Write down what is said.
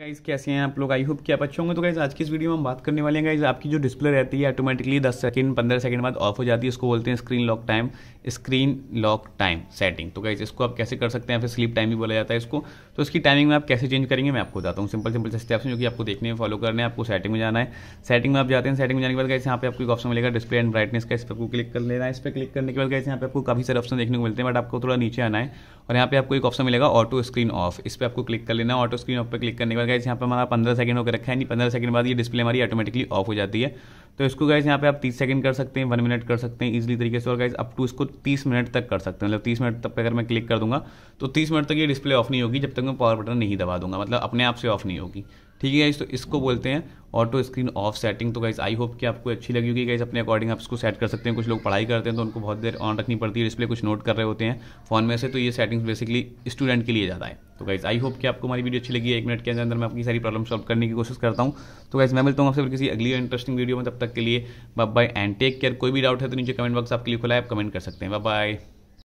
guys कैसे हैं आप लोग आई होप कि आप अच्छे होंगे तो गाइज़ आज की इस वीडियो में हम बात करने वाले हैं गाइज़ आपकी जो डिस्प्ले रहती है ऑटोमेटिकली 10 सेकंड 15 सेकंड बाद ऑफ हो जाती है इसको बोलते हैं screen lock time screen lock time setting तो गाइज़ इसको आप कैसे कर सकते हैं फिर स्लीप टाइम भी बोला जाता है इसको तो इसकी टाइमिंग में आप कैसे चेंज करेंगे मैं आपको बताता हूँ सिंपल सिंपल से स्टेप्स जो कि आपको देखने में फॉलो करने हैं आपको सेटिंग में जाना है सेटिंग में आप जाते हैं सेटिंग में जाने के बाद गाइस यहाँ पे आपको एक ऑप्शन मिलेगा डिस्प्ले एंड ब्राइटनेस का इस पर आपको क्लिक कर लेना है इस पर क्लिक करने के बाद गाइस यहाँ पे आपको काफ़ी सारे ऑप्शन देखने को मिलते हैं बट आपको थोड़ा नीचे आना है और यहाँ पे आपको एक ऑप्शन मिलेगा ऑटो स्क्रीन ऑफ इस पर आपको क्लिक कर लेना है ऑटो स्क्रीन ऑफ पर क्लिक करने के बाद गैस यहाँ पर हमारा पंद्रह सेकंड होकर रखा है नहीं पंद्रह सेकंड बाद ये डिस्प्ले हमारी ऑटोमेटिकली ऑफ हो जाती है तो इसको गाइज यहाँ पे आप 30 सेकंड कर सकते हैं वन मिनट कर सकते हैं इजीली तरीके से और गाइज अप टू इसको 30 मिनट तक कर सकते हैं मतलब 30 मिनट तक अगर मैं क्लिक कर दूंगा तो 30 मिनट तक ये डिस्प्ले ऑफ नहीं होगी जब तक मैं पावर बटन नहीं दबा दूंगा मतलब अपने आप से ऑफ नहीं होगी ठीक है गाइज तो इसको बोलते हैं ऑटो स्क्रीन ऑफ सेटिंग तो गाइज आई होप कि आपको अच्छी लगी होगी गाइज अपने अकॉर्डिंग आप इसको सेट कर सकते हैं कुछ लोग पढ़ाई करते हैं तो उनको बहुत देर ऑन रखनी पड़ती है डिस्प्ले कुछ नोट कर रहे होते हैं फोन में से तो ये सेटिंग्स बेसिकली स्टूडेंट के लिए ज़्यादा है तो गाइज आई होप कि आपको हमारी वीडियो अच्छी लगी है एक मिनट के अंदर मैं अपनी सारी प्रॉब्लम सॉल्व करने की कोशिश करता हूँ तो गाइज मैं मिलता हूँ आपसे किसी अगली इंटरेस्टिंग वीडियो में तब तक तक के लिए bye bye and take care कोई भी डाउट है तो नीचे कमेंट बॉक्स आपके लिए खुला है आप कमेंट कर सकते हैं बाय बाय